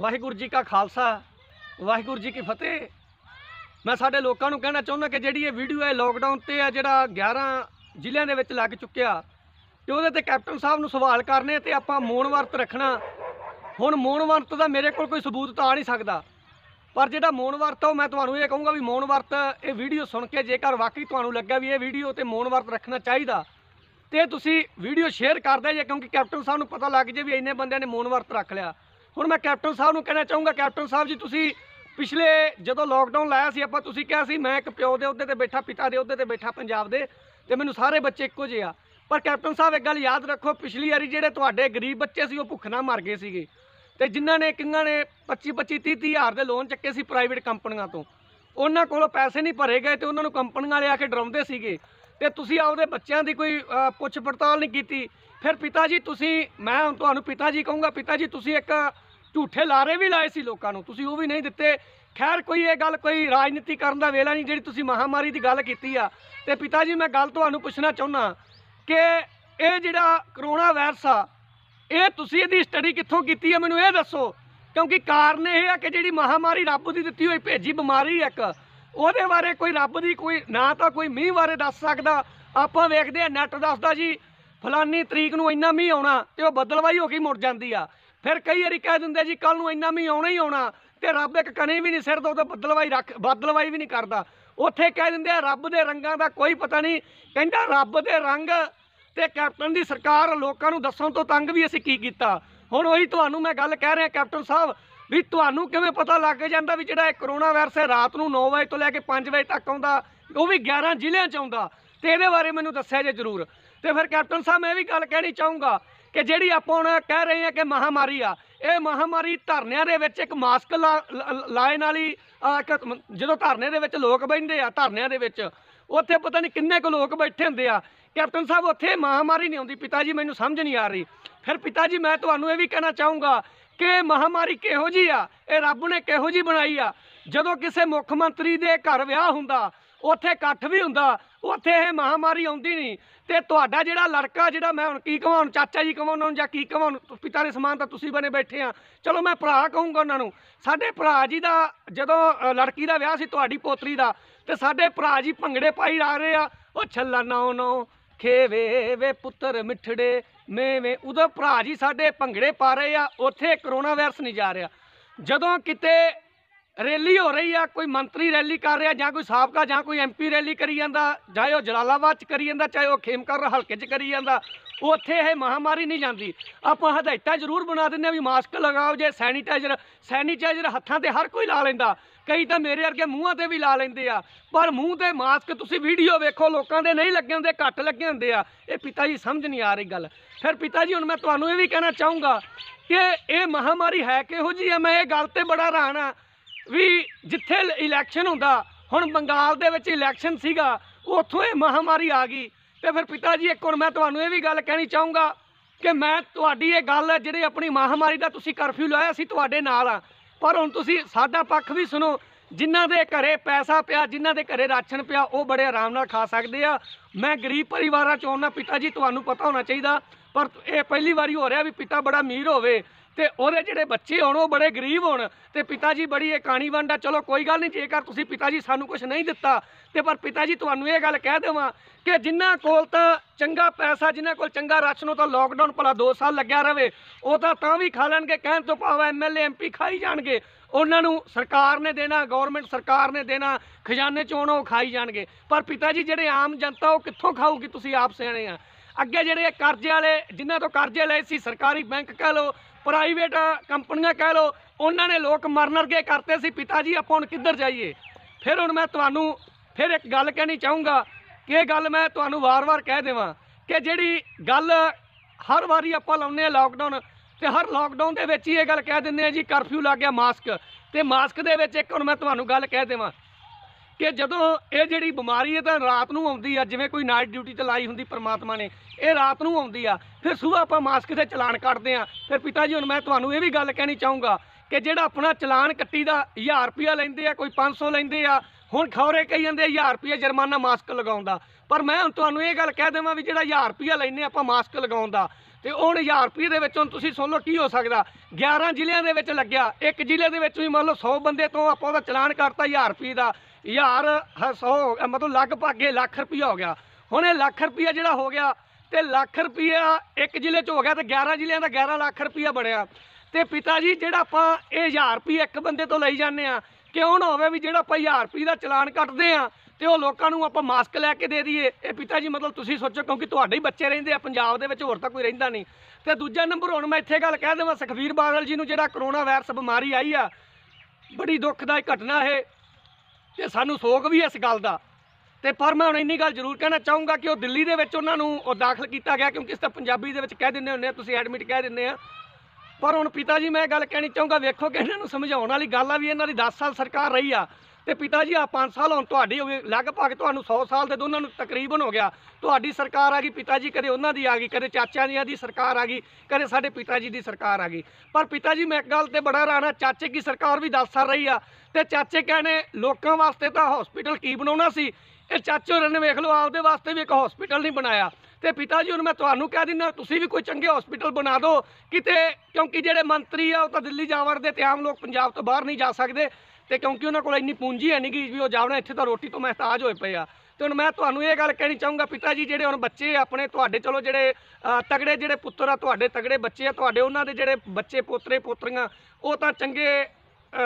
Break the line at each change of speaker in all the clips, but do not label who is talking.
ਵਾਹਿਗੁਰੂ ਜੀ ਕਾ ਖਾਲਸਾ ਵਾਹਿਗੁਰੂ ਜੀ ਕੀ ਫਤਿਹ ਮੈਂ ਸਾਡੇ ਲੋਕਾਂ ਨੂੰ ਕਹਿਣਾ ਚਾਹੁੰਦਾ ਕਿ ਜਿਹੜੀ ਇਹ ਵੀਡੀਓ ਹੈ ਲੋਕਡਾਊਨ ਤੇ ਆ ਜਿਹੜਾ 11 ਜ਼ਿਲ੍ਹਿਆਂ ਦੇ ਵਿੱਚ ਲੱਗ ਚੁੱਕਿਆ ਤੇ ਉਹਦੇ ਤੇ ਕੈਪਟਨ ਸਾਹਿਬ ਨੂੰ ਸਵਾਲ ਕਰਨੇ ਤੇ ਆਪਾਂ ਮੌਨ ਵਰਤ ਰੱਖਣਾ ਹੁਣ ਮੌਨ ਵਰਤ ਦਾ ਮੇਰੇ ਕੋਲ ਕੋਈ ਸਬੂਤ ਤਾਂ ਆ ਨਹੀਂ ਸਕਦਾ ਪਰ ਜਿਹੜਾ ਮੌਨ ਵਰਤ ਆ ਮੈਂ ਤੁਹਾਨੂੰ ਇਹ ਕਹੂੰਗਾ ਵੀ ਮੌਨ ਵਰਤ ਇਹ ਵੀਡੀਓ ਸੁਣ ਕੇ ਜੇਕਰ ਵਾਕਈ ਤੁਹਾਨੂੰ ਲੱਗਿਆ ਵੀ ਇਹ ਵੀਡੀਓ ਤੇ ਮੌਨ ਵਰਤ ਰੱਖਣਾ ਚਾਹੀਦਾ ਤੇ ਤੁਸੀਂ ਵੀਡੀਓ ਸ਼ੇਅਰ ਕਰਦੇ ਜੇ ਕਿਉਂਕਿ ਕੈਪਟਨ ਸਾਹਿਬ ਨੂੰ ਪਤਾ ਲੱਗ ਜੇ ਵੀ ਇੰਨੇ ਬੰਦਿਆਂ ਨੇ ਮੌਨ ਵਰਤ ਰੱਖ ਲਿਆ ਹੁਣ ਮੈਂ ਕੈਪਟਨ ਸਾਹਿਬ ਨੂੰ ਕਹਿਣਾ ਚਾਹੂੰਗਾ ਕੈਪਟਨ ਸਾਹਿਬ ਜੀ ਤੁਸੀਂ ਪਿਛਲੇ ਜਦੋਂ ਲੋਕਡਾਊਨ ਲਾਇਆ ਸੀ ਆਪਾਂ ਤੁਸੀਂ ਕਿਹਾ ਸੀ ਮੈਂ ਇੱਕ ਪਿਓ ਦੇ ਉਹਦੇ ਤੇ ਬੈਠਾ ਪਿਤਾ ਦੇ ਉਹਦੇ ਤੇ ਬੈਠਾ ਪੰਜਾਬ ਦੇ ਤੇ ਮੈਨੂੰ ਸਾਰੇ ਬੱਚੇ ਇੱਕੋ ਜਿਹੇ ਆ ਪਰ ਕੈਪਟਨ ਸਾਹਿਬ ਇੱਕ ਗੱਲ ਯਾਦ ਰੱਖੋ ਪਿਛਲੀ ਵਾਰੀ ਜਿਹੜੇ ਤੁਹਾਡੇ ਗਰੀਬ ਬੱਚੇ ਸੀ ਉਹ ਭੁੱਖ ਨਾਲ ਮਰ ਗਏ ਸੀਗੇ ਤੇ ਜਿਨ੍ਹਾਂ ਨੇ ਕਿੰਨਾਂ ਨੇ 25 25 30 ਹਜ਼ਾਰ ਦੇ ਲੋਨ ਚੱਕੇ ਸੀ ਪ੍ਰਾਈਵੇਟ ਕੰਪਨੀਆਂ ਤੋਂ ਉਹਨਾਂ ਕੋਲੋਂ ਪੈਸੇ ਨਹੀਂ ਭਰੇ ਗਏ ਤੇ ਉਹਨਾਂ ਨੂੰ ਕੰਪਨੀਆਂ ਵਾਲੇ ਆ ਕੇ ਡਰਾਉਂਦੇ ਸੀਗੇ ਤੇ ਤੁਸੀਂ ਆਪਦੇ ਬੱਚਿਆਂ ਦੀ ਕੋਈ ਪੁੱਛ ਪੜਤਾਲ ਨਹੀਂ ਕੀਤੀ ਫਿਰ ਪਿਤਾ ਜੀ ਤੁਸੀਂ ਮੈਂ ਤੁਹਾਨੂੰ ਪਿਤਾ ਜੀ ਕਹੂੰਗਾ ਪਿਤਾ ਜੀ ਤੁਸੀਂ ਇੱਕ ਝੂਠੇ ਲਾਰੇ ਵੀ ਲਾਏ ਸੀ ਲੋਕਾਂ ਨੂੰ ਤੁਸੀਂ ਉਹ ਵੀ ਨਹੀਂ ਦਿੱਤੇ ਖੈਰ ਕੋਈ ਇਹ ਗੱਲ ਕੋਈ ਰਾਜਨੀਤੀ ਕਰਨ ਦਾ ਵੇਲਾ ਨਹੀਂ ਜਿਹੜੀ ਤੁਸੀਂ ਮਹਾਮਾਰੀ ਦੀ ਗੱਲ ਕੀਤੀ ਆ ਤੇ ਪਿਤਾ ਜੀ ਮੈਂ ਗੱਲ ਤੁਹਾਨੂੰ ਪੁੱਛਣਾ ਚਾਹੁੰਦਾ ਕਿ ਇਹ ਜਿਹੜਾ ਕਰੋਨਾ ਵਾਇਰਸ ਆ ਇਹ ਤੁਸੀਂ ਇਹਦੀ ਸਟੱਡੀ ਕਿੱਥੋਂ ਕੀਤੀ ਆ ਮੈਨੂੰ ਇਹ ਦੱਸੋ ਕਿਉਂਕਿ ਕਾਰਨ ਇਹ ਆ ਕਿ ਜਿਹੜੀ ਮਹਾਮਾਰੀ ਰੱਬ ਦੀ ਦਿੱਤੀ ਹੋਈ ਭੇਜੀ ਬਿਮਾਰੀ ਇੱਕ ਉਹਦੇ ਬਾਰੇ ਕੋਈ ਰੱਬ ਦੀ ਕੋਈ ਨਾ ਤਾਂ ਕੋਈ ਮੀਂਹ ਬਾਰੇ ਦੱਸ ਸਕਦਾ ਆਪਾਂ ਵੇਖਦੇ ਆ ਨੈਟ ਦੱਸਦਾ ਜੀ ਫਲਾਨੀ ਤਰੀਕ ਨੂੰ ਇੰਨਾ ਮੀਂਹ ਆਉਣਾ ਤੇ ਉਹ ਬੱਦਲਵਾਈ ਹੋ ਕੇ ਮੁੜ ਜਾਂਦੀ ਆ ਫਿਰ ਕਈ ਵਾਰੀ ਕਹਿ ਦਿੰਦੇ ਜੀ ਕੱਲ ਨੂੰ ਇੰਨਾ ਵੀ ਆਉਣਾ ਹੀ ਆਉਣਾ ਤੇ ਰੱਬ ਇੱਕ ਕਣੇ ਵੀ ਨਹੀਂ ਸਿਰ ਤੋਂ ਤਾਂ ਬਦਲਵਾਈ ਰੱਖ ਬਦਲਵਾਈ ਵੀ ਨਹੀਂ ਕਰਦਾ ਉੱਥੇ ਕਹਿ ਦਿੰਦੇ ਆ ਰੱਬ ਦੇ ਰੰਗਾਂ ਦਾ ਕੋਈ ਪਤਾ ਨਹੀਂ ਕਹਿੰਦਾ ਰੱਬ ਦੇ ਰੰਗ ਤੇ ਕੈਪਟਨ ਦੀ ਸਰਕਾਰ ਲੋਕਾਂ ਨੂੰ ਦੱਸਣ ਤੋਂ ਤੰਗ ਵੀ ਅਸੀਂ ਕੀ ਕੀਤਾ ਹੁਣ ਉਹੀ ਤੁਹਾਨੂੰ ਮੈਂ ਗੱਲ ਕਹਿ ਰਿਹਾ ਕੈਪਟਨ ਸਾਹਿਬ ਵੀ ਤੁਹਾਨੂੰ ਕਿਵੇਂ ਪਤਾ ਲੱਗ ਜਾਂਦਾ ਵੀ ਜਿਹੜਾ ਇਹ ਕਰੋਨਾ ਵਾਇਰਸ ਹੈ ਰਾਤ ਨੂੰ 9 ਵਜੇ ਤੋਂ ਲੈ ਕੇ 5 ਵਜੇ ਤੱਕ ਆਉਂਦਾ ਉਹ ਵੀ 11 ਜ਼ਿਲ੍ਹਿਆਂ 'ਚ ਆਉਂਦਾ ਤੇ ਇਹਦੇ ਬਾਰੇ ਮੈਨੂੰ ਦੱਸਿਆ ਜੇ ਜ਼ਰੂਰ ਤੇ ਫਿਰ ਕੈਪਟਨ ਸਾਹਿਬ ਮੈਂ ਵੀ ਗੱਲ ਕਹਿਣੀ ਚਾਹੂੰਗਾ ਕਿ ਜਿਹੜੀ ਆਪਾਂ ਹੁਣ ਕਹਿ ਰਹੇ ਹਾਂ ਕਿ ਮਹਾਮਾਰੀ ਆ ਇਹ ਮਹਾਮਾਰੀ ਧਰਨਿਆਂ ਦੇ ਵਿੱਚ ਇੱਕ ਮਾਸਕ ਨਾਲ ਵਾਲੀ ਜਦੋਂ ਧਰਨੇ ਦੇ ਵਿੱਚ ਲੋਕ ਬੈਠਦੇ ਆ ਧਰਨਿਆਂ ਦੇ ਵਿੱਚ ਉੱਥੇ ਪਤਾ ਨਹੀਂ ਕਿੰਨੇ ਕੁ ਲੋਕ ਬੈਠੇ ਹੁੰਦੇ ਆ ਕੈਪਟਨ ਸਾਹਿਬ ਉੱਥੇ ਮਹਾਮਾਰੀ ਨਹੀਂ ਆਉਂਦੀ ਪਿਤਾ ਜੀ ਮੈਨੂੰ ਸਮਝ ਨਹੀਂ ਆ ਰਹੀ ਫਿਰ ਪਿਤਾ ਜੀ ਮੈਂ ਤੁਹਾਨੂੰ ਇਹ ਵੀ ਕਹਿਣਾ ਚਾਹੂੰਗਾ ਕਿ ਮਹਾਮਾਰੀ ਕਿਹੋ ਜੀ ਆ ਇਹ ਰੱਬ ਨੇ ਕਿਹੋ ਜੀ ਬਣਾਈ ਆ ਜਦੋਂ ਕਿਸੇ ਮੁੱਖ ਮੰਤਰੀ ਦੇ ਘਰ ਵਿਆਹ ਹੁੰਦਾ ਉੱਥੇ ਇਕੱਠ ਵੀ ਹੁੰਦਾ ਉੱਥੇ ਇਹ ਮਹਾਮਾਰੀ ਆਉਂਦੀ ਨਹੀਂ ਤੇ ਤੁਹਾਡਾ ਜਿਹੜਾ ਲੜਕਾ ਜਿਹੜਾ ਮੈਂ ਹੁਣ ਕੀ ਕਵਾਉਣ ਚਾਚਾ ਜੀ ਕਹਾਂ ਉਹਨਾਂ ਨੂੰ ਜਾਂ ਕੀ ਕਹਾਂ ਪਿਤਾ ਦੇ ਸਮਾਨ ਤਾਂ ਤੁਸੀਂ ਬਣੇ ਬੈਠੇ ਆ ਚਲੋ ਮੈਂ ਭਰਾ ਕਹੂੰਗਾ ਉਹਨਾਂ ਨੂੰ ਸਾਡੇ ਭਰਾ ਜੀ ਦਾ ਜਦੋਂ ਲੜਕੀ ਦਾ ਵਿਆਹ ਸੀ ਤੁਹਾਡੀ ਪੋਤਰੀ ਦਾ ਤੇ ਸਾਡੇ ਭਰਾ ਜੀ ਭੰਗੜੇ ਪਾਈ ਆ ਰਹੇ ਆ ਉਹ ਛੱਲਾ ਨਾਉ ਨਾਉ ਖੇਵੇ ਵੇ ਪੁੱਤਰ ਮਿੱਠੜੇ ਮੇਵੇਂ ਉਦੋਂ ਭਰਾ ਜੀ ਸਾਡੇ ਭੰਗੜੇ ਪਾ ਰਹੇ ਆ ਉੱਥੇ ਕਰੋਨਾ ਵਾਇਰਸ ਨਹੀਂ ਜਾ ਰਿਹਾ ਜਦੋਂ ਕਿਤੇ ਰੈਲੀ ਹੋ ਰਹੀ ਆ ਕੋਈ ਮੰਤਰੀ ਰੈਲੀ ਕਰ ਰਿਹਾ ਜਾਂ ਕੋਈ ਸਾਬਕਾ ਜਾਂ ਕੋਈ ਐਮਪੀ ਰੈਲੀ ਕਰੀ ਜਾਂਦਾ ਚਾਹੇ ਉਹ ਜਲਾਲਾਬਾਦ 'ਚ ਕਰੀ ਜਾਂਦਾ ਚਾਹੇ ਉਹ ਖੇਮਕਰ ਹਲਕੇ 'ਚ ਕਰੀ ਜਾਂਦਾ ਉੱਥੇ ਇਹ ਮਹਾਮਾਰੀ ਨਹੀਂ ਜਾਂਦੀ ਆਪਾਂ ਹਦਾਇਤਾਂ ਜ਼ਰੂਰ ਬਣਾ ਦਿੰਦੇ ਆ ਵੀ ਮਾਸਕ ਲਗਾਓ ਜੇ ਸੈਨੀਟਾਈਜ਼ਰ ਸੈਨੀਟਾਈਜ਼ਰ ਹੱਥਾਂ ਤੇ ਹਰ ਕੋਈ ਲਾ ਲੈਂਦਾ ਕਈ ਤਾਂ ਮੇਰੇ ਵਰਗੇ ਮੂੰਹਾਂ ਤੇ ਵੀ ਲਾ ਲੈਂਦੇ ਆ ਪਰ ਮੂੰਹ ਤੇ ਮਾਸਕ ਤੁਸੀਂ ਵੀਡੀਓ ਵੇਖੋ ਲੋਕਾਂ ਦੇ ਨਹੀਂ ਲੱਗੇ ਹੁੰਦੇ ਘੱਟ ਲੱਗੇ ਹੁੰਦੇ ਆ ਇਹ ਪਿਤਾ ਜੀ ਸਮਝ ਨਹੀਂ ਆ ਰਹੀ ਗੱਲ ਫਿਰ ਪਿਤਾ ਜੀ ਹੁਣ ਮੈਂ ਤੁਹਾਨੂੰ ਇਹ ਵੀ ਕਹਿਣਾ ਚਾਹੂੰਗਾ ਕਿ ਇਹ ਮਹਾਮਾਰੀ ਹੈ ਕਿਹੋ ਜੀ ਆ ਮੈਂ ਇਹ ਗੱਲ ਤੇ ਬੜਾ ਹੈਰਾਨ ਆ ਵੀ ਜਿੱਥੇ ਇਲੈਕਸ਼ਨ ਹੁੰਦਾ ਹੁਣ ਬੰਗਾਲ ਦੇ ਵਿੱਚ ਇਲੈਕਸ਼ਨ ਸੀਗਾ ਉੱਥੋਂ ਇਹ ਮਹਾਮਾਰੀ ਆ ਗਈ ਤੇ ਫਿਰ ਪਿਤਾ ਜੀ ਇੱਕ ਹੋਰ ਮੈਂ ਤੁਹਾਨੂੰ ਇਹ ਵੀ ਗੱਲ ਕਹਿਣੀ ਚਾਹੂੰਗਾ ਕਿ ਮੈਂ ਤੁਹਾਡੀ ਇਹ ਗੱਲ ਜਿਹੜੇ ਆਪਣੀ ਮਹਾਮਾਰੀ ਦਾ ਤੁਸੀਂ ਕਰਫਿਊ ਲਾਇਆ ਸੀ ਤੁਹਾਡੇ ਨਾਲ ਆ ਪਰ ਹੁਣ ਤੁਸੀਂ ਸਾਡਾ ਪੱਖ ਵੀ ਸੁਣੋ ਜਿਨ੍ਹਾਂ ਦੇ ਘਰੇ ਪੈਸਾ ਪਿਆ ਜਿਨ੍ਹਾਂ ਦੇ ਘਰੇ ਰਾਸ਼ਨ ਪਿਆ ਉਹ ਬੜੇ ਆਰਾਮ ਨਾਲ ਖਾ ਸਕਦੇ ਆ ਮੈਂ ਗਰੀਬ ਪਰਿਵਾਰਾਂ ਚੋਂ ਨਾ ਪਿਤਾ ਜੀ ਤੁਹਾਨੂੰ ਪਤਾ ਹੋਣਾ ਚਾਹੀਦਾ ਪਰ ਇਹ ਪਹਿਲੀ ਵਾਰੀ ਹੋ ਰਿਹਾ ਵੀ ਪਿਤਾ ਬੜਾ ਅਮੀਰ ਹੋਵੇ ਤੇ ਉਹਦੇ ਜਿਹੜੇ ਬੱਚੇ ਹੋਣ ਉਹ ਬੜੇ ਗਰੀਬ ਹੋਣ ਤੇ ਪਿਤਾ ਜੀ ਬੜੀ ਇਹ ਕਾਣੀ ਵੰਡਾ ਚਲੋ ਕੋਈ ਗੱਲ ਨਹੀਂ ਜੇਕਰ ਤੁਸੀਂ ਪਿਤਾ ਜੀ ਸਾਨੂੰ ਕੁਝ ਨਹੀਂ ਦਿੱਤਾ ਤੇ ਪਰ ਪਿਤਾ ਜੀ ਤੁਹਾਨੂੰ ਇਹ ਗੱਲ ਕਹਿ ਦੇਵਾਂ ਕਿ ਜਿਨ੍ਹਾਂ ਕੋਲ ਤਾਂ ਚੰਗਾ ਪੈਸਾ ਜਿਨ੍ਹਾਂ ਕੋਲ ਚੰਗਾ ਰਾਸ਼ਨ ਨੂੰ ਤਾਂ ਲੋਕਡਾਊਨ ਭਲਾ 2 ਸਾਲ ਲੱਗਿਆ ਰਵੇ ਉਹ ਤਾਂ ਤਾਂ ਵੀ ਖਾ ਲੈਣਗੇ ਕਹਿਣ ਤੋਂ ਪਾਵਾ ਐਮਐਲਏ ਐਮਪੀ ਖਾਈ ਜਾਣਗੇ ਉਹਨਾਂ ਨੂੰ ਸਰਕਾਰ ਨੇ ਦੇਣਾ ਗਵਰਨਮੈਂਟ ਸਰਕਾਰ ਨੇ ਦੇਣਾ ਖਜ਼ਾਨੇ ਚੋਂ ਉਹ ਖਾਈ ਜਾਣਗੇ ਪਰ ਪਿਤਾ ਜੀ ਜਿਹੜੇ ਆਮ ਜਨਤਾ ਉਹ ਕਿੱਥੋਂ ਖਾਊਗੀ ਤੁਸੀਂ ਆਪ ਸਿਆਣੇ ਆ ਅੱਗੇ ਜਿਹੜੇ ਕਰਜ਼ੇ ਵਾਲੇ ਜਿਨ੍ਹਾਂ ਤੋਂ ਕਰਜ਼ੇ ਲਏ ਸੀ ਸਰਕਾਰੀ ਬੈਂਕ ਕਹ ਲੋ ਪ੍ਰਾਈਵੇਟ ਕੰਪਨੀਆਂ ਕਹਿ ਲੋ ਉਹਨਾਂ ਨੇ ਲੋਕ ਮਰਨਰ ਕੇ ਕਰਤੇ ਸੀ ਪਿਤਾ ਜੀ ਆਪਾਂ ਹੁਣ ਕਿੱਧਰ ਜਾਈਏ ਫਿਰ ਹੁਣ ਮੈਂ ਤੁਹਾਨੂੰ ਫਿਰ ਇੱਕ ਗੱਲ ਕਹਿਣੀ ਚਾਹੂੰਗਾ ਕਿ ਇਹ ਗੱਲ ਮੈਂ ਤੁਹਾਨੂੰ ਵਾਰ-ਵਾਰ ਕਹਿ ਦੇਵਾਂ ਕਿ ਜਿਹੜੀ ਗੱਲ ਹਰ ਵਾਰੀ ਆਪਾਂ ਲਾਉਨੇ ਆ ਲਾਕਡਾਊਨ ਤੇ ਹਰ ਲਾਕਡਾਊਨ ਦੇ ਵਿੱਚ ਹੀ ਇਹ ਗੱਲ ਕਹਿ ਦਿੰਦੇ ਆ ਜੀ ਕਰਫਿਊ ਲੱਗ ਗਿਆ ਮਾਸਕ ਤੇ ਮਾਸਕ ਦੇ ਵਿੱਚ ਇੱਕ ਹੁਣ ਮੈਂ ਤੁਹਾਨੂੰ ਗੱਲ ਕਹਿ ਦੇਵਾਂ ਕਿ ਜਦੋਂ ਇਹ ਜਿਹੜੀ ਬਿਮਾਰੀ ਹੈ ਤਾਂ ਰਾਤ ਨੂੰ ਆਉਂਦੀ ਆ ਜਿਵੇਂ ਕੋਈ ਨਾਈਟ ਡਿਊਟੀ ਤੇ ਲਾਈ ਹੁੰਦੀ ਪਰਮਾਤਮਾ ਨੇ ਇਹ ਰਾਤ ਨੂੰ ਆਉਂਦੀ ਆ ਫਿਰ ਸਵੇਰ ਆਪਾਂ ਮਾਸਕ ਤੇ ਚਲਾਨ ਕੱਟਦੇ ਆ ਫਿਰ ਪਿਤਾ ਜੀ ਹੁਣ ਮੈਂ ਤੁਹਾਨੂੰ ਇਹ ਵੀ ਗੱਲ ਕਹਿਣੀ ਚਾਹੂੰਗਾ ਕਿ ਜਿਹੜਾ ਆਪਣਾ ਚਲਾਨ ਕੱਟੀ ਦਾ 1000 ਰੁਪਿਆ ਲੈਂਦੇ ਆ ਕੋਈ 500 ਲੈਂਦੇ ਆ ਹੁਣ ਖੌਰੇ ਕਹੀ ਜਾਂਦੇ 1000 ਰੁਪਏ ਜੁਰਮਾਨਾ ਮਾਸਕ ਲਗਾਉਂਦਾ ਪਰ ਮੈਂ ਹੁਣ ਤੁਹਾਨੂੰ ਇਹ ਗੱਲ ਕਹਿ ਦੇਵਾਂ ਵੀ ਜਿਹੜਾ 1000 ਰੁਪਿਆ ਲੈਨੇ ਆਪਾਂ ਮਾਸਕ ਲਗਾਉਂਦਾ ਤੇ ਹੁਣ 1000 ਰੁਪਏ ਦੇ ਵਿੱਚੋਂ ਤੁਸੀਂ ਸੁਣ ਲਓ ਕੀ ਹੋ ਸਕਦਾ 11 ਜ਼ਿਲ੍ਹਿਆਂ ਦੇ ਵਿੱਚ ਲੱਗਿਆ ਇੱਕ ਜ਼ਿਲ੍ਹੇ ਦੇ ਵਿੱਚ ਵੀ ਮੰਨ ਲਓ 100 ਬੰਦੇ ਤੋਂ ਆਪਾਂ ਉਹਦਾ ਚਲਾਨ ਕਰਤਾ 1000 ਰੁਪਏ ਦਾ ਯਾਰ ਹਸੋ ਮਤਲਬ ਲਗਭਗ ਇਹ ਲੱਖ ਰੁਪਈਆ ਹੋ ਗਿਆ ਹੁਣ ਇਹ ਲੱਖ ਰੁਪਈਆ ਜਿਹੜਾ ਹੋ ਗਿਆ ਤੇ ਲੱਖ ਰੁਪਈਆ ਇੱਕ ਜ਼ਿਲ੍ਹੇ 'ਚ ਹੋ ਗਿਆ ਤੇ 11 ਜ਼ਿਲ੍ਹਿਆਂ ਦਾ 11 ਲੱਖ ਰੁਪਈਆ ਬਣਿਆ ਤੇ ਪਿਤਾ ਜੀ ਜਿਹੜਾ ਆਪਾਂ ਇਹ 1000 ਰੁਪਈਆ ਇੱਕ ਬੰਦੇ ਤੋਂ ਲਈ ਜਾਂਦੇ ਆ ਕਿਉਂ ਨਾ ਹੋਵੇ ਵੀ ਜਿਹੜਾ ਆਪਾਂ 1000 ਰੁਪਈਆ ਦਾ ਚਲਾਨ ਕੱਟਦੇ ਆ ਤੇ ਉਹ ਲੋਕਾਂ ਨੂੰ ਆਪਾਂ ਮਾਸਕ ਲੈ ਕੇ ਦੇ ਦਈਏ ਇਹ ਪਿਤਾ ਜੀ ਮਤਲਬ ਤੁਸੀਂ ਸੋਚੋ ਕਿਉਂਕਿ ਤੁਹਾਡੇ ਹੀ ਬੱਚੇ ਰਹਿੰਦੇ ਆ ਪੰਜਾਬ ਦੇ ਵਿੱਚ ਹੋਰ ਤਾਂ ਕੋਈ ਰਹਿੰਦਾ ਨਹੀਂ ਤੇ ਦੂਜਾ ਨੰਬਰ ਹੁਣ ਮੈਂ ਇੱਥੇ ਗੱਲ ਕਹਿ ਦੇਵਾਂ ਸੁਖਵੀਰ ਬਾਦਲ ਜੀ ਨੂੰ ਜਿਹੜਾ ਕਰੋਨਾ ਵਾਇਰਸ ਬਿਮਾਰੀ ਆਈ ਆ ਬੜੀ ਦੁੱਖਦਾਇਕ ਘਟਨਾ ਹੈ ਤੇ ਸਾਨੂੰ ਸੋਗ ਵੀ ਇਸ ਗੱਲ ਦਾ ਤੇ ਪਰ ਮੈਂ ਹੁਣ ਇੰਨੀ ਗੱਲ ਜ਼ਰੂਰ ਕਹਿਣਾ ਚਾਹੂੰਗਾ ਕਿ ਉਹ ਦਿੱਲੀ ਦੇ ਵਿੱਚ ਉਹਨਾਂ ਨੂੰ ਉਹ ਦਾਖਲ ਕੀਤਾ ਗਿਆ ਕਿਉਂਕਿ ਇਸ ਤਾਂ ਪੰਜਾਬੀ ਦੇ ਵਿੱਚ ਕਹਿ ਦਿੰਦੇ ਹੁੰਦੇ ਆ ਤੁਸੀਂ ਐਡਮਿਟ ਕਹਿ ਦਿੰਦੇ ਆ ਪਰ ਹੁਣ ਪਿਤਾ ਜੀ ਮੈਂ ਗੱਲ ਕਹਿਣੀ ਚਾਹੂੰਗਾ ਵੇਖੋ ਕਿ ਇਹਨਾਂ ਨੂੰ ਸਮਝਾਉਣ ਵਾਲੀ ਗੱਲ ਆ ਵੀ ਇਹਨਾਂ ਦੀ 10 ਸਾਲ ਸਰਕਾਰ ਰਹੀ ਆ ਤੇ ਪਿਤਾ ਜੀ ਆ 5 ਸਾਲ ਹੁਣ ਤੁਹਾਡੀ ਹੋ ਗਈ ਲਗਭਗ ਤੁਹਾਨੂੰ 100 ਸਾਲ ਦੇ ਦੋਨਾਂ ਨੂੰ ਤਕਰੀਬਨ ਹੋ ਗਿਆ ਤੁਹਾਡੀ ਸਰਕਾਰ ਆ ਗਈ ਪਿਤਾ ਜੀ ਕਦੇ ਉਹਨਾਂ ਦੀ ਆ ਗਈ ਕਦੇ ਚਾਚਾ ਜੀ ਦੀ ਸਰਕਾਰ ਆ ਗਈ ਕਦੇ ਸਾਡੇ ਪਿਤਾ ਜੀ ਦੀ ਸਰਕਾਰ ਆ ਗਈ ਪਰ ਪਿਤਾ ਜੀ ਮੈਂ ਇੱਕ ਗੱਲ ਤੇ ਬੜਾ ਰਾਣਾ ਚਾਚੇ ਕੀ ਸਰਕਾਰ ਵੀ ਦੱਸ ਰਹੀ ਆ ਤੇ ਚਾਚੇ ਕਹਿੰਦੇ ਲੋਕਾਂ ਵਾਸਤੇ ਤਾਂ ਹਸਪੀਟਲ ਕੀ ਬਣਾਉਣਾ ਸੀ ਇਹ ਚਾਚੇ ਹੋਰ ਨੇ ਵੇਖ ਲਓ ਆਪਦੇ ਵਾਸਤੇ ਵੀ ਇੱਕ ਹਸਪੀਟਲ ਨਹੀਂ ਬਣਾਇਆ ਤੇ ਪਿਤਾ ਜੀ ਹੁਣ ਮੈਂ ਤੁਹਾਨੂੰ ਕਹਿ ਦਿੰਦਾ ਤੁਸੀਂ ਵੀ ਕੋਈ ਚੰਗੇ ਹਸਪੀਟਲ ਬਣਾ ਦਿਓ ਕਿਤੇ ਕਿਉਂਕਿ ਜਿਹੜੇ ਮੰਤਰੀ ਆ ਉਹ ਤਾਂ ਦਿੱਲੀ ਜਾ ਤੇ ਆਮ ਲੋਕ ਪੰਜਾਬ ਤੋਂ ਬਾਹਰ ਨਹੀਂ ਜਾ ਸਕਦੇ ਤੇ ਕਿਉਂਕਿ ਉਹਨਾਂ ਕੋਲ ਇੰਨੀ ਪੂੰਜੀ ਹੈ ਨਹੀਂ ਕਿ ਵੀ ਉਹ ਜਾਵਣਾ ਇੱਥੇ ਤਾਂ ਰੋਟੀ ਤੋਂ ਮਹਤਾਜ ਹੋਏ ਪਏ ਆ ਤੇ ਹੁਣ ਮੈਂ ਤੁਹਾਨੂੰ ਇਹ ਗੱਲ ਕਹਿਣੀ ਚਾਹੂੰਗਾ ਪਿਤਾ ਜੀ ਜਿਹੜੇ ਹੁਣ ਬੱਚੇ ਆਪਣੇ ਤੁਹਾਡੇ ਚਲੋ ਜਿਹੜੇ ਤਗੜੇ ਜਿਹੜੇ ਪੁੱਤਰ ਆ ਤੁਹਾਡੇ ਤਗੜੇ ਬੱਚੇ ਆ ਤੁਹਾਡੇ ਉਹਨਾਂ ਦੇ ਜਿਹੜੇ ਬੱਚੇ ਪੋਤਰੇ ਪੋਤਰੀਆਂ ਉਹ ਤਾਂ ਚੰਗੇ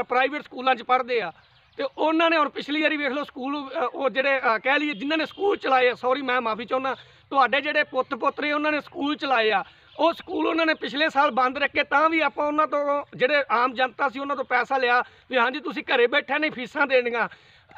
ਪ੍ਰਾਈਵੇਟ ਸਕੂਲਾਂ 'ਚ ਪੜ੍ਹਦੇ ਆ ਤੇ ਉਹਨਾਂ ਨੇ ਹੁਣ ਪਿਛਲੀ ਵਾਰੀ ਵੇਖ ਲਓ ਸਕੂਲ ਉਹ ਜਿਹੜੇ ਕਹਿ ਲਈਏ ਜਿਨ੍ਹਾਂ ਨੇ ਸਕੂਲ ਚਲਾਏ ਸੌਰੀ ਮੈਂ ਮਾਫੀ ਚਾਹੁੰਦਾ ਤੁਹਾਡੇ ਜਿਹੜੇ ਪੁੱਤ ਪੋਤਰੇ ਉਹਨਾਂ ਨੇ ਸਕੂਲ ਚਲਾਏ ਆ ਉਹ ਸਕੂਲ ਉਹਨਾਂ ਨੇ ਪਿਛਲੇ ਸਾਲ ਬੰਦ ਰੱਖੇ ਤਾਂ ਵੀ ਆਪਾਂ ਉਹਨਾਂ ਤੋਂ ਜਿਹੜੇ ਆਮ ਜਨਤਾ ਸੀ ਉਹਨਾਂ ਤੋਂ ਪੈਸਾ ਲਿਆ ਵੀ ਹਾਂਜੀ ਤੁਸੀਂ ਘਰੇ ਬੈਠੇ ਨਹੀਂ ਫੀਸਾਂ ਦੇਣੀਆਂ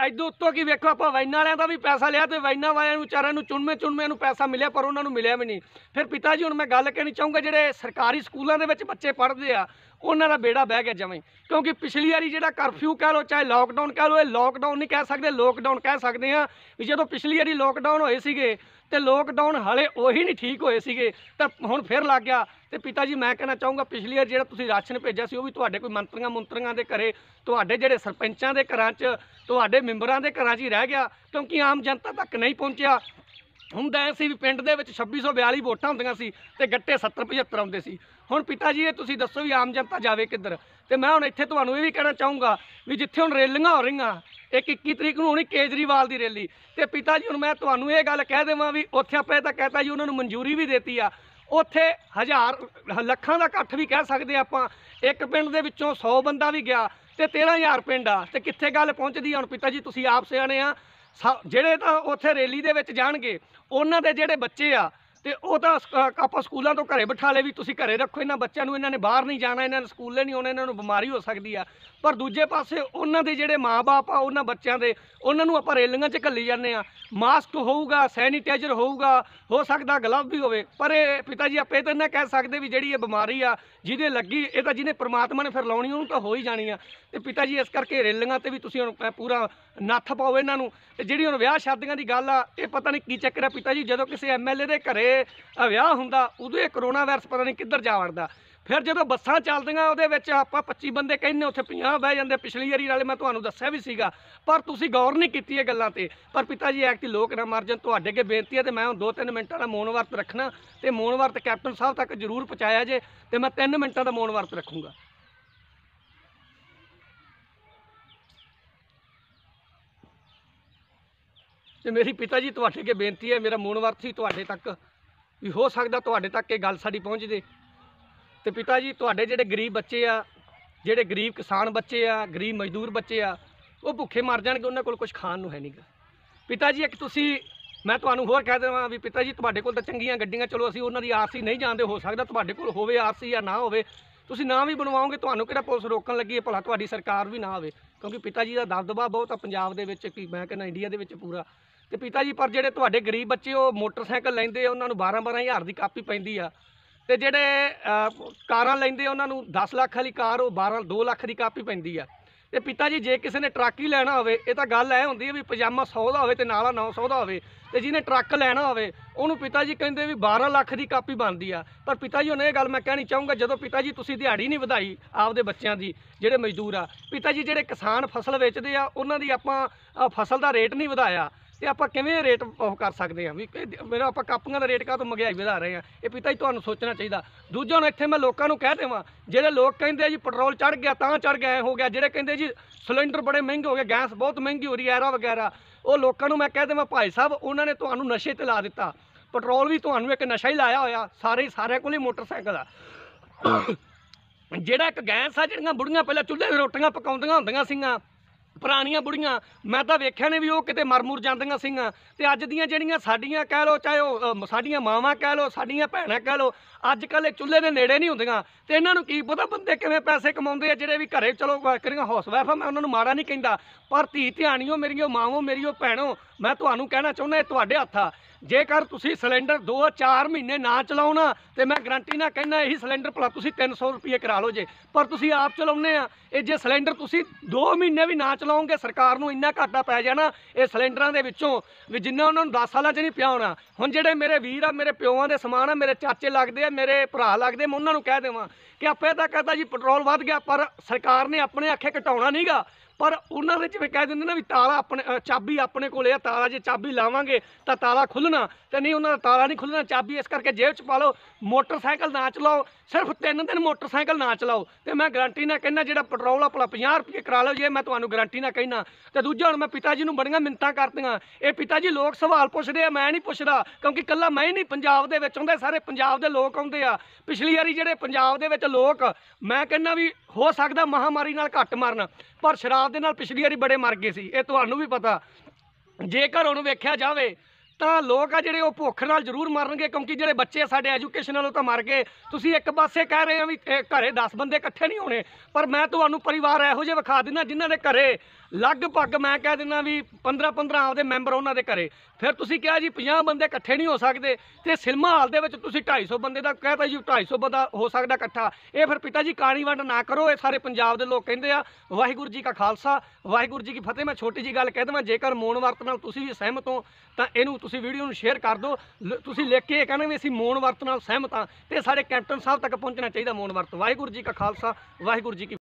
ਐਦੋਂ ਉੱਤੋਂ ਕੀ ਵੇਖੋ ਆਪਾਂ ਵੈਨਾਂ ਵਾਲਿਆਂ ਦਾ ਵੀ ਪੈਸਾ ਲਿਆ ਤੇ ਵੈਨਾਂ ਵਾਲਿਆਂ ਨੂੰ ਵਿਚਾਰਿਆਂ ਨੂੰ ਚੁਣਵੇਂ ਚੁਣਵੇਂ ਨੂੰ ਪੈਸਾ ਮਿਲਿਆ ਪਰ ਉਹਨਾਂ ਨੂੰ ਮਿਲਿਆ ਵੀ ਨਹੀਂ ਫਿਰ ਪਿਤਾ ਜੀ ਹੁਣ ਮੈਂ ਗੱਲ ਕਹਿਣੀ ਚਾਹੂੰਗਾ ਜਿਹੜੇ ਸਰਕਾਰੀ ਸਕੂਲਾਂ ਦੇ ਵਿੱਚ ਬੱਚੇ ਪੜ੍ਹਦੇ ਆ ਉਹਨਾਂ ਦਾ ਬੇੜਾ ਬਹਿ ਗਿਆ ਜਵੇਂ ਕਿਉਂਕਿ ਪਿਛਲੀ ਵਾਰੀ ਜਿਹੜਾ ਕਰਫਿਊ ਕਹ ਲੋ ਚਾਹੇ ਲੋਕਡਾਊਨ ਕਹ ਲੋ ਇਹ ਲੋਕਡਾਊਨ ਨਹੀਂ ਕਹਿ ਸਕਦੇ ਲੋਕਡਾਊਨ ਕਹਿ ਸਕਦੇ ਆ ਵੀ ਜਦੋਂ ਪਿਛਲੀ ਵਾਰੀ ਲੋਕਡਾਊਨ ਹੋਏ ਸੀਗੇ ਤੇ ਲੋਕਡਾਊਨ ਹਲੇ ਉਹੀ ਨਹੀਂ ਠੀਕ ਹੋਏ ਸੀਗੇ ਤਾਂ ਹੁਣ ਫਿਰ ਲੱਗ ਗਿਆ ਤੇ ਪਿਤਾ ਜੀ ਮੈਂ ਕਹਿਣਾ ਚਾਹੂੰਗਾ ਪਿਛਲੀ ਵਾਰ ਜਿਹੜਾ ਤੁਸੀਂ ਰਾਸ਼ਨ ਭੇਜਿਆ ਸੀ ਉਹ ਵੀ ਤੁਹਾਡੇ ਕੋਈ ਮੰਤਰੀਆਂ ਮੰਤਰੀਆਂ ਦੇ ਘਰੇ ਤੁਹਾਡੇ ਜਿਹੜੇ ਸਰਪੰਚਾਂ ਦੇ ਘਰਾਂ 'ਚ ਤੁਹਾਡੇ ਮੈਂਬਰਾਂ ਦੇ ਘਰਾਂ 'ਚ ਹੀ ਰਹਿ ਗਿਆ ਕਿਉਂਕਿ ਆਮ ਜਨਤਾ ਤੱਕ ਨਹੀਂ ਪਹੁੰਚਿਆ ਹੁੰਦਾ ਸੀ ਵੀ ਪਿੰਡ ਦੇ ਵਿੱਚ 2642 ਵੋਟਾਂ ਹੁੰਦੀਆਂ ਸੀ ਤੇ ਗੱਟੇ 70 75 ਆਉਂਦੇ ਸੀ ਹੁਣ ਪਿਤਾ ਜੀ ਇਹ ਤੁਸੀਂ ਦੱਸੋ ਵੀ ਆਮ ਜਨਤਾ ਜਾਵੇ ਕਿੱਧਰ ਤੇ ਮੈਂ ਹੁਣ ਇੱਥੇ ਤੁਹਾਨੂੰ ਇਹ ਵੀ ਕਹਿਣਾ ਚਾਹੂੰਗਾ ਵੀ ਜਿੱਥੇ ਹੁਣ ਰੈਲੀਆਂ ਹੋ ਰਹੀਆਂ ਇੱਕ 21 ਤਰੀਕ ਨੂੰ ਹੋਣੀ ਕੇਜਰੀਵਾਲ ਦੀ ਰੈਲੀ ਤੇ ਪਿਤਾ ਜੀ ਹੁਣ ਮੈਂ ਤੁਹਾਨੂੰ ਇਹ ਗੱਲ ਕਹਿ ਦੇਵਾਂ ਵੀ ਉੱਥੇ ਆਪੇ ਤਾਂ ਕਹਤਾ ਜੀ ਉਹਨਾਂ ਨੂੰ ਮਨਜ਼ੂਰੀ ਵੀ ਦਿੱਤੀ ਆ ਉੱਥੇ ਹਜ਼ਾਰ ਲੱਖਾਂ ਦਾ ਇਕੱਠ ਵੀ ਕਹਿ ਸਕਦੇ ਆਪਾਂ ਇੱਕ ਪਿੰਡ ਦੇ ਵਿੱਚੋਂ 100 ਬੰਦਾ ਵੀ ਗਿਆ ਤੇ 13000 ਪਿੰਡ ਆ ਤੇ ਕਿੱਥੇ ਗੱਲ ਪਹੁੰਚਦੀ ਹੁਣ ਪਿਤਾ ਜੀ ਤੁਸੀਂ ਆਪ ਸਿਆਣੇ ਆ ਜਿਹੜੇ ਤਾਂ ਉੱਥੇ ਰੈਲੀ ਦੇ ਵਿੱਚ ਜਾਣਗੇ ਉਹਨਾਂ ਦੇ ਜਿਹੜੇ ਬੱਚੇ ਆ ਤੇ ਉਹ ਤਾਂ ਆਪਾਂ ਸਕੂਲਾਂ ਤੋਂ ਘਰੇ ਬਿਠਾ ਲੈ ਵੀ ਤੁਸੀਂ ਘਰੇ ਰੱਖੋ ਇਹਨਾਂ ਬੱਚਿਆਂ ਨੂੰ ਇਹਨਾਂ ਨੇ ਬਾਹਰ ਨਹੀਂ ਜਾਣਾ ਇਹਨਾਂ ਨੇ ਸਕੂਲੇ ਨਹੀਂ ਆਉਣਾ ਇਹਨਾਂ ਨੂੰ ਬਿਮਾਰੀ ਹੋ ਸਕਦੀ ਆ ਪਰ ਦੂਜੇ ਪਾਸੇ ਉਹਨਾਂ ਦੇ ਜਿਹੜੇ ਮਾਪੇ ਆ ਉਹਨਾਂ ਬੱਚਿਆਂ ਦੇ ਉਹਨਾਂ ਨੂੰ ਆਪਾਂ ਰੇਲਿੰਗਾਂ 'ਚ ਘੱਲੀ ਜਾਂਦੇ ਆ ਮਾਸਕ ਹੋਊਗਾ ਸੈਨੀਟਾਈਜ਼ਰ ਹੋਊਗਾ ਹੋ ਸਕਦਾ ਗਲਵ ਵੀ ਹੋਵੇ ਪਰ ਇਹ ਪਿਤਾ ਜੀ ਆਪੇ ਤਾਂ ਇਹਨਾਂ ਕਹਿ ਸਕਦੇ ਵੀ ਜਿਹੜੀ ਇਹ ਬਿਮਾਰੀ ਆ ਜਿਹਦੇ ਲੱਗੀ ਇਹ ਤਾਂ ਜਿਹਨੇ ਪ੍ਰਮਾਤਮਾ ਨੇ ਫਿਰ ਲਾਉਣੀ ਉਹਨੂੰ ਤਾਂ ਹੋ ਹੀ ਜਾਣੀ ਆ ਤੇ ਪਿਤਾ ਜੀ ਇਸ ਕਰਕੇ ਰੇਲਿੰਗਾਂ ਤੇ ਵੀ ਤੁਸੀਂ ਹੁਣ ਪੂਰਾ ਨੱਥ ਪਾਓ ਇਹਨਾਂ ਨੂੰ ਤੇ ਜਿਹੜੀ ਹੁਣ ਵਿਆਹ ਸ਼ਾਦੀਆਂ ਦੀ ਗੱਲ ਆ ਇਹ ਪਤਾ ਨਹੀਂ ਕੀ ਚੱਕਰ ਆ ਪਿਤਾ ਜੀ ਜਦੋਂ ਕਿਸੇ ਐਮਐਲਏ ਦੇ ਘਰੇ ਵਿਆਹ ਹੁੰਦਾ ਉਦੋਂ ਇਹ ਕਰੋਨਾ ਵਾਇਰਸ ਪਤਾ ਨਹੀਂ ਕਿੱਧਰ ਜਾ ਵੜਦਾ ਫਿਰ ਜਦੋਂ ਬੱਸਾਂ ਚੱਲਦੀਆਂ ਉਹਦੇ ਵਿੱਚ ਆਪਾਂ 25 ਬੰਦੇ ਕਹਿੰਨੇ ਉੱਥੇ 50 ਬਹਿ ਜਾਂਦੇ ਪਿਛਲੀ ਵਾਰੀ ਨਾਲੇ ਮੈਂ ਤੁਹਾਨੂੰ ਦੱਸਿਆ ਵੀ ਸੀਗਾ ਪਰ ਤੁਸੀਂ ਗੌਰ ਨਹੀਂ ਕੀਤੀ ਇਹ ਗੱਲਾਂ ਤੇ ਪਰ ਪਿਤਾ ਜੀ ਐਕਟ ਲੋਕ ਨਾ ਮਰ ਜਾਣ ਤੁਹਾਡੇ ਅੱਗੇ ਬੇਨਤੀ ਹੈ ਤੇ ਮੈਂ ਹੁਣ 2-3 ਮਿੰਟਾਂ ਦਾ ਮੌਨ ਵਰਤ ਰੱਖਣਾ ਤੇ ਮੌਨ ਵਰਤ ਕੈਪਟਨ ਸਾਹਿਬ ਤੱਕ ਜ਼ਰੂਰ ਪਹੁੰਚਾਇਆ ਜੇ ਤੇ ਮੈਂ 3 ਮਿੰਟਾਂ ਦਾ ਮੌਨ ਵਰਤ ਰੱਖੂੰਗਾ ਤੇ ਮੇਰੀ ਪਿਤਾ ਜੀ ਤੁਹਾਡੇ ਅੱਗੇ ਬੇਨਤੀ ਹੈ ਮੇਰਾ ਮੌਨ ਵਰਤ ਹੀ ਤੁਹਾਡੇ ਤੱਕ ਵੀ ਹੋ ਸਕਦਾ ਤੁਹਾਡੇ ਤੱਕ ਇਹ ਗੱਲ ਸਾਡੀ ਪਹੁੰਚ ਜੇ ਤੇ ਪਿਤਾ ਜੀ ਤੁਹਾਡੇ ਜਿਹੜੇ ਗਰੀਬ ਬੱਚੇ ਆ ਜਿਹੜੇ ਗਰੀਬ ਕਿਸਾਨ ਬੱਚੇ ਆ ਗਰੀਬ ਮਜ਼ਦੂਰ ਬੱਚੇ ਆ ਉਹ ਭੁੱਖੇ ਮਰ ਜਾਣਗੇ ਉਹਨਾਂ ਕੋਲ ਕੁਝ ਖਾਣ ਨੂੰ ਹੈ ਨਹੀਂਗਾ ਪਿਤਾ ਜੀ ਇੱਕ ਤੁਸੀਂ ਮੈਂ ਤੁਹਾਨੂੰ ਹੋਰ ਕਹਿ ਦੇਵਾਂ ਵੀ ਪਿਤਾ ਜੀ ਤੁਹਾਡੇ ਕੋਲ ਤਾਂ ਚੰਗੀਆਂ ਗੱਡੀਆਂ ਚਲੋ ਅਸੀਂ ਉਹਨਾਂ ਦੀ ਆਰਸੀ ਨਹੀਂ ਜਾਣਦੇ ਹੋ ਸਕਦਾ ਤੁਹਾਡੇ ਕੋਲ ਹੋਵੇ ਆਰਸੀ ਜਾਂ ਨਾ ਹੋਵੇ ਤੁਸੀਂ ਨਾ ਵੀ ਬਣਵਾਓਗੇ ਤੁਹਾਨੂੰ ਕਿਹੜਾ ਪੁਲਿਸ ਰੋਕਣ ਲੱਗੀ ਹੈ ਭਲਾ ਤੁਹਾਡੀ ਸਰਕਾਰ ਵੀ ਨਾ ਹੋਵੇ ਕਿਉਂਕਿ ਪਿਤਾ ਜੀ ਦਾ ਦਬਦਬਾ ਬਹੁਤ ਆ ਪੰਜਾਬ ਦੇ ਵਿੱਚ ਕਿ ਮੈਂ ਕਹਿੰਦਾ ਇੰਡੀਆ ਦੇ ਵਿੱਚ ਪੂਰਾ ਤੇ ਪਿਤਾ ਜੀ ਪਰ ਜਿਹੜੇ ਤੁਹਾਡੇ ਗਰੀਬ ਬੱਚੇ ਉਹ ਮੋਟਰਸਾਈਕਲ ਲੈਂਦੇ ਉਹਨਾਂ ਨੂੰ 12-12000 ਦੀ ਕਾਪੀ ਪੈਂਦੀ ਆ ਤੇ ਜਿਹੜੇ ਕਾਰਾਂ ਲੈਂਦੇ ਉਹਨਾਂ ਨੂੰ 10 ਲੱਖ ਵਾਲੀ ਕਾਰ ਉਹ 12 2 ਲੱਖ ਦੀ ਕਾਪੀ ਪੈਂਦੀ ਆ ਤੇ ਪਿਤਾ ਜੀ ਜੇ ਕਿਸੇ ਨੇ ਟਰੱਕ ਹੀ ਲੈਣਾ ਹੋਵੇ ਇਹ ਤਾਂ ਗੱਲ ਐ ਹੁੰਦੀ ਹੈ ਵੀ ਪਜਾਮਾ 100 ਦਾ ਹੋਵੇ ਤੇ ਨਾਲਾ 900 ਦਾ ਹੋਵੇ ਤੇ ਜਿਹਨੇ ਟਰੱਕ ਲੈਣਾ ਹੋਵੇ ਉਹਨੂੰ ਪਿਤਾ ਜੀ ਕਹਿੰਦੇ ਵੀ 12 ਲੱਖ ਦੀ ਕਾਪੀ ਬਣਦੀ ਆ ਪਰ ਪਿਤਾ ਜੀ ਉਹਨੇ ਇਹ ਗੱਲ ਮੈਂ ਕਹਿਣੀ ਚਾਹੂੰਗਾ ਜਦੋਂ ਪਿਤਾ ਜੀ ਤੁਸੀਂ ਦਿਹਾੜੀ ਨਹੀਂ ਵਧਾਈ ਆਪਦੇ ਬੱਚਿਆਂ ਦੀ ਜਿਹੜੇ ਮਜ਼ਦੂਰ ਆ ਪਿਤਾ ਜੀ ਜਿਹੜੇ ਕਿਸਾਨ ਫਸਲ ਵੇਚਦੇ ਆ ਉਹਨਾਂ ਦੀ ਆਪਾਂ ਫਸਲ ਦਾ ਰੇਟ ਨਹੀਂ ਵਧਾਇਆ ਤੇ ਆਪਾਂ ਕਿਵੇਂ ਰੇਟ ਉਹ ਕਰ ਸਕਦੇ ਆ ਵੀ ਮੇਰਾ ਆਪਾਂ ਕਾਪੀਆਂ ਦਾ ਰੇਟ ਕਾ ਤੋਂ ਮਹਿੰਗਾਈ ਵਧਾ ਰਹੇ ਆ ਇਹ ਪਿਤਾ ਜੀ ਤੁਹਾਨੂੰ ਸੋਚਣਾ ਚਾਹੀਦਾ ਦੂਜਾ ਨੂੰ ਇੱਥੇ ਮੈਂ ਲੋਕਾਂ ਨੂੰ ਕਹਿ ਦੇਵਾਂ ਜਿਹੜੇ ਲੋਕ ਕਹਿੰਦੇ ਜੀ ਪੈਟਰੋਲ ਚੜ ਗਿਆ ਤਾਂ ਚੜ ਗਿਆ ਹੋ ਗਿਆ ਜਿਹੜੇ ਕਹਿੰਦੇ ਜੀ ਸਿਲੰਡਰ ਬੜੇ ਮਹਿੰਗੇ ਹੋ ਗਏ ਗੈਸ ਬਹੁਤ ਮਹਿੰਗੀ ਹੋ ਰਹੀ ਐਰਾ ਵਗੈਰਾ ਉਹ ਲੋਕਾਂ ਨੂੰ ਮੈਂ ਕਹਿ ਦੇਵਾਂ ਭਾਈ ਸਾਹਿਬ ਉਹਨਾਂ ਨੇ ਤੁਹਾਨੂੰ ਨਸ਼ੇ ਤੇ ਲਾ ਦਿੱਤਾ ਪੈਟਰੋਲ ਵੀ ਤੁਹਾਨੂੰ ਇੱਕ ਨਸ਼ਾ ਹੀ ਲਾਇਆ ਹੋਇਆ ਸਾਰੇ ਸਾਰਿਆਂ ਕੋਲ ਹੀ ਮੋਟਰਸਾਈਕਲ ਆ ਜਿਹੜਾ ਇੱਕ ਗੈਸ ਆ ਜਿਹੜੀਆਂ ਬੁੜੀਆਂ ਪਹਿਲਾਂ ਚੁੱਲ੍ਹੇ 'ਤੇ ਰੋਟੀਆਂ ਪਕਾਉਂਦੀਆਂ ਹੁੰਦੀਆਂ ਸੀਗੀਆਂ ਪੁਰਾਣੀਆਂ ਬੁੜੀਆਂ ਮੈਂ ਤਾਂ ਵੇਖਿਆ ਨੇ ਵੀ ਉਹ ਕਿਤੇ ਮਰਮੁਰ ਜਾਂਦੀਆਂ ਸੀਗਾ ਤੇ ਅੱਜ ਦੀਆਂ ਜਿਹੜੀਆਂ ਸਾਡੀਆਂ ਕਹਿ ਲੋ ਚਾਹੇ ਉਹ ਸਾਡੀਆਂ ਮਾਵਾਂ ਕਹਿ ਲੋ ਸਾਡੀਆਂ ਭੈਣਾਂ ਕਹਿ ਲੋ ਅੱਜ ਕੱਲ੍ਹ ਇਹ ਚੁੱਲ੍ਹੇ ਦੇ ਨੇੜੇ ਨਹੀਂ ਹੁੰਦੀਆਂ ਤੇ ਇਹਨਾਂ ਨੂੰ ਕੀ ਪਤਾ ਬੰਦੇ ਕਿਵੇਂ ਪੈਸੇ ਕਮਾਉਂਦੇ ਆ ਜਿਹੜੇ ਵੀ ਘਰੇ ਚਲੋ ਕਰੀਆਂ ਹਾਊਸ ਵਾਈਫ ਆ ਮੈਂ ਉਹਨਾਂ ਨੂੰ ਮਾਰਾ ਨਹੀਂ ਕਹਿੰਦਾ ਪਰ ਧੀ ਧਿਆਣੀਓ ਮੇਰੀਓ ਮਾਵੋ ਮੇਰੀਓ ਭੈਣੋ ਮੈਂ ਤੁਹਾਨੂੰ ਕਹਿਣਾ ਚਾਹੁੰਦਾ ਇਹ ਤੁਹਾਡੇ ਹੱਥ ਆ ਜੇਕਰ ਤੁਸੀਂ ਸਿਲੰਡਰ 2-4 ਮਹੀਨੇ ਨਾ ਚਲਾਉਣਾ ਤੇ ਮੈਂ ਗਰੰਟੀ ਨਾਲ ਕਹਿੰਦਾ ਇਹੀ ਸਿਲੰਡਰ ਭਲਾ ਤੁਸੀਂ 300 ਰੁਪਏ ਕਰਾ ਲਓ ਜੇ ਪਰ ਤੁਸੀਂ ਆਪ ਚਲਾਉਨੇ ਆ ਇਹ ਜੇ ਸਿਲੰਡਰ ਤੁਸੀਂ 2 ਮਹੀਨੇ ਵੀ ਨਾ ਚਲਾਉਂਗੇ ਸਰਕਾਰ ਨੂੰ ਇੰਨਾ ਘਾਟਾ ਪੈ ਜਾਣਾ ਇਹ ਸਿਲੰਡਰਾਂ ਦੇ ਵਿੱਚੋਂ ਵੀ ਜਿੰਨਾ ਉਹਨਾਂ ਨੂੰ 10 ਸਾਲਾਂ 'ਚ ਨਹੀਂ ਪਿਆ ਹੋਣਾ ਹੁਣ ਜਿਹੜੇ ਮੇਰੇ ਵੀਰ ਆ ਮੇਰੇ ਪਿਓਾਂ ਦੇ ਸਮਾਨ ਆ ਮੇਰੇ ਚਾਚੇ ਲੱਗਦੇ ਆ ਮੇਰੇ ਭਰਾ ਲੱਗਦੇ ਮੈਂ ਉਹਨਾਂ ਨੂੰ ਕਹਿ ਦੇਵਾਂ ਕਿ ਆਪੇ ਤਾਂ ਕਹਤਾ ਜੀ ਪੈਟਰੋਲ ਵੱਧ ਗਿਆ ਪਰ ਸਰਕਾਰ ਨੇ ਆਪਣੇ ਆਖੇ ਘਟਾਉਣਾ ਨਹੀਂਗਾ ਪਰ ਉਹਨਾਂ ਵਿੱਚ ਵੀ ਕਹਿ ਦਿੰਦੇ ਨਾ ਵੀ ਤਾਲਾ ਆਪਣੇ ਚਾਬੀ ਆਪਣੇ ਕੋਲੇ ਆ ਤਾਲਾ ਜੇ ਚਾਬੀ ਲਾਵਾਂਗੇ ਤਾਂ ਤਾਲਾ ਖੁੱਲਣਾ ਤੇ ਨਹੀਂ ਉਹਨਾਂ ਦਾ ਤਾਲਾ ਨਹੀਂ ਖੁੱਲਣਾ ਚਾਬੀ ਇਸ ਕਰਕੇ ਜੇਬ 'ਚ ਪਾ ਲਓ ਮੋਟਰਸਾਈਕਲ ਨਾ ਚਲਾਓ ਸਿਰਫ ਤਿੰਨ ਦਿਨ ਮੋਟਰਸਾਈਕਲ ਨਾ ਚਲਾਓ ਤੇ ਮੈਂ ਗਾਰੰਟੀ ਨਾਲ ਕਹਿੰਦਾ ਜਿਹੜਾ ਪੈਟਰੋਲ ਆਪਣਾ 50 ਰੁਪਏ ਕਰਾ ਲਓ ਜੇ ਮੈਂ ਤੁਹਾਨੂੰ ਗਾਰੰਟੀ ਨਾਲ ਕਹਿੰਦਾ ਤੇ ਦੂਜਾ ਹੁਣ ਮੈਂ ਪਿਤਾ ਜੀ ਨੂੰ ਬੜੀਆਂ ਮਿੰਤਾਂ ਕਰਦੀਆਂ ਇਹ ਪਿਤਾ ਜੀ ਲੋਕ ਸਵਾਲ ਪੁੱਛਦੇ ਆ ਮੈਂ ਨਹੀਂ ਪੁੱਛਦਾ ਕਿਉਂਕਿ ਕੱਲਾ ਮੈਂ ਹੀ ਨਹੀਂ ਪੰਜਾਬ ਦੇ ਵਿੱਚ ਹੁੰਦੇ ਸਾਰੇ ਪੰਜਾਬ ਦੇ ਲੋਕ ਆਉਂਦੇ ਆ ਪਿਛਲੀ ਵਾਰੀ ਜਿਹੜੇ ਪੰਜਾਬ ਦੇ ਵਿੱਚ ਲੋਕ ਮੈਂ ਕਹਿੰਦਾ ਵੀ ਹੋ ਸਕਦਾ ਮਹਾਮਾਰੀ ਨਾਲ ਘੱਟ ਮਰਨ ਪਰ ਸ਼ਰਾਬ ਦੇ ਨਾਲ ਪਿਛਲੀ ਵਾਰੀ ਬੜੇ ਮਰ ਗਏ ਸੀ ਇਹ ਤੁਹਾਨੂੰ ਵੀ ਪਤਾ ਜੇਕਰ ਉਹਨੂੰ ਵੇਖਿਆ ਜਾਵੇ ਤਾਂ ਲੋਕ ਆ ਜਿਹੜੇ ਉਹ ਭੁੱਖ ਨਾਲ ਜ਼ਰੂਰ ਮਰਨਗੇ ਕਿਉਂਕਿ ਜਿਹੜੇ ਬੱਚੇ ਸਾਡੇ ਐਜੂਕੇਸ਼ਨ ਉਹ ਤਾਂ ਮਰ ਗਏ ਤੁਸੀਂ ਇੱਕ ਪਾਸੇ ਕਹਿ ਰਹੇ ਆ ਵੀ ਘਰੇ 10 ਬੰਦੇ ਇਕੱਠੇ ਨਹੀਂ ਹੋਣੇ ਪਰ ਮੈਂ ਤੁਹਾਨੂੰ ਪਰਿਵਾਰ ਇਹੋ ਜਿਹੇ ਵਿਖਾ ਦਿੰਦਾ ਜਿਨ੍ਹਾਂ ਦੇ ਘਰੇ ਲਗਭਗ ਮੈਂ ਕਹਿ ਦਿੰਦਾ ਵੀ 15 15 ਆਪਦੇ ਮੈਂਬਰ ਉਹਨਾਂ ਦੇ ਘਰੇ ਫਿਰ ਤੁਸੀਂ ਕਿਹਾ ਜੀ 50 ਬੰਦੇ ਇਕੱਠੇ ਨਹੀਂ ਹੋ ਸਕਦੇ ਤੇ ਸਿਲਮਾ ਹਾਲ ਦੇ ਵਿੱਚ ਤੁਸੀਂ 250 ਬੰਦੇ ਦਾ ਕਹਤਾ ਜੀ 250 ਬੰਦਾ ਹੋ ਸਕਦਾ ਇਕੱਠਾ ਇਹ ਫਿਰ ਪਿਤਾ ਜੀ ਕਾਣੀ ਵੰਡ ਨਾ ਕਰੋ ਇਹ ਸਾਰੇ ਪੰਜਾਬ ਦੇ ਲੋਕ ਕਹਿੰਦੇ ਆ ਵਾਹਿਗੁਰੂ ਜੀ ਕਾ ਖਾਲਸਾ ਵਾਹਿਗੁਰੂ ਜੀ ਕੀ ਫਤਿਹ ਮੈਂ ਛੋਟੀ ਜੀ ਗੱਲ ਕਹਿ ਦਵਾਂ ਜੇਕਰ ਮੋਣ ਵਰਤ ਨਾਲ ਤੁਸੀਂ ਵੀ ਸਹਿਮਤ ਹੋ ਤਾਂ ਇਹਨੂੰ ਤੁਸੀਂ ਵੀਡੀਓ ਨੂੰ ਸ਼ੇਅਰ ਕਰ ਦਿਓ ਤੁਸੀਂ ਲਿਖ ਕੇ ਇਹ ਕਹਿੰਦੇ ਵੀ ਅਸੀਂ ਮੋਣ ਵਰਤ ਨਾਲ ਸਹਿਮਤ ਆ ਤੇ ਸਾਡੇ ਕੈਪਟਨ ਸਾਹਿਬ ਤੱਕ ਪਹੁੰਚਣਾ ਚਾਹੀਦਾ ਮੋਣ ਵਰਤ ਵਾਹਿਗੁਰੂ ਜੀ ਕਾ ਖਾਲਸਾ ਵਾਹਿਗੁਰੂ ਜੀ ਕੀ